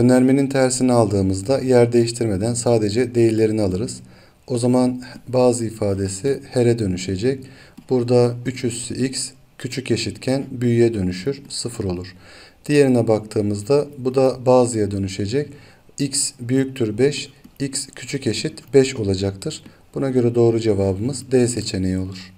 Önermenin tersini aldığımızda yer değiştirmeden sadece değillerini alırız. O zaman bazı ifadesi her'e dönüşecek. Burada 3 üssü x küçük eşitken büyüye dönüşür 0 olur. Diğerine baktığımızda bu da bazıya dönüşecek. x büyüktür 5, x küçük eşit 5 olacaktır. Buna göre doğru cevabımız D seçeneği olur.